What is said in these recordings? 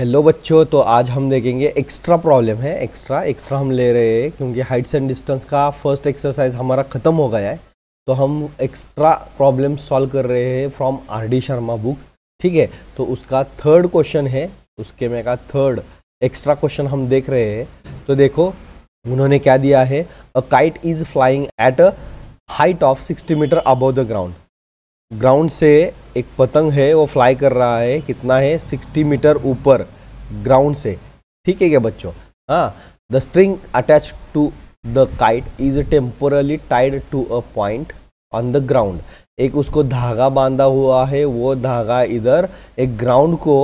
hello बच्चों तो आज हम देखेंगे एक्स्ट्रा प्रॉब्लम है एक्स्ट्रा एक्स्ट्रा हम ले रहे हैं क्योंकि हाइट्स एंड डिस्टेंस का फर्स्ट एक्सरसाइज हमारा ख़त्म हो गया है तो हम एक्स्ट्रा प्रॉब्लम सॉल्व कर रहे हैं from R D Sharma book ठीक है तो उसका थर्ड क्वेश्चन है उसके में का थर्ड एक्स्ट्रा क्वेश्चन हम देख रहे हैं तो देखो उन्होंने क्या दिया है a kite is flying at a height of sixty metre above the ground ground से एक पतंग है वो फ्लाई कर रहा है कितना है 60 मीटर ऊपर ग्राउंड से ठीक है क्या बच्चों हाँ the string attach to the kite is temporarily tied to a point on the ground एक उसको धागा बांधा हुआ है वो धागा इधर एक ग्राउंड को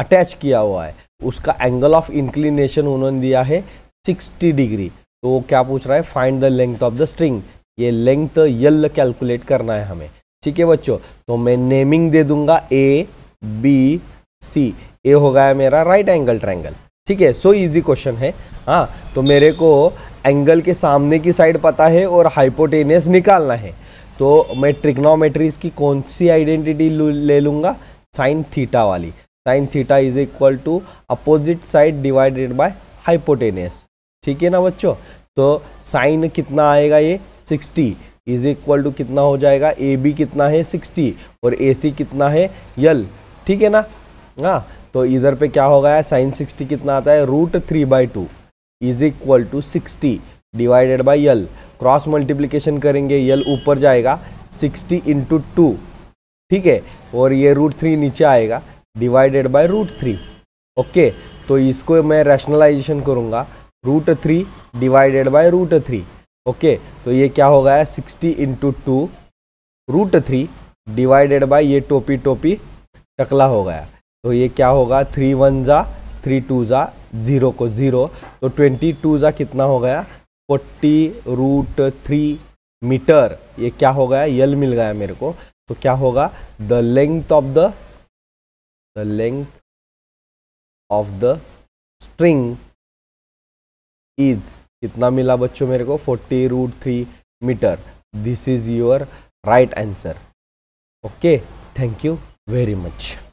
अटैच किया हुआ है उसका एंगल ऑफ इंक्लिनेशन उन्होंने दिया है 60 डिग्री तो क्या पूछ रहा है find the length of the string ये लेंथ यल कैलकुलेट करना है हमें ठीक है बच्चों तो मैं नेमिंग दे दूंगा ए बी सी ए हो गया मेरा राइट एंगल ट्रैंगल ठीक है सो इजी क्वेश्चन है हाँ तो मेरे को एंगल के सामने की साइड पता है और हाइपोटेनियस निकालना है तो मैं ट्रिग्नोमेट्रीज की कौन सी आइडेंटिटी ले लूँगा साइन थीटा वाली sine theta is equal to opposite side divided by hypotenuse ठीक है ना बच्चों तो साइन कितना आएगा ये सिक्सटी इज इक्वल टू कितना हो जाएगा ए बी कितना है सिक्सटी और ए सी कितना है यल ठीक है ना हाँ तो इधर पे क्या हो गया साइन सिक्सटी कितना आता है root three by two is equal to sixty divided by L cross multiplication करेंगे यल ऊपर जाएगा सिक्सटी इंटू टू ठीक है और ये रूट थ्री नीचे आएगा divided by root three okay तो इसको मैं रैशनलाइजेशन करूँगा root three divided by root three okay तो ये क्या हो गया sixty into two root three divided by ये टोपी टोपी टकला हो गया तो ये क्या होगा थ्री वन ज़ा थ्री टू ज़ा ज़ीरो को ज़ीरो तो ट्वेंटी टू ज़ा कितना हो गया फोर्टी रूट थ्री मीटर ये क्या हो गया यल मिल गया मेरे को तो क्या होगा the length of the the length of the string is कितना मिला बच्चों मेरे को forty root three metre this is your right answer okay thank you very much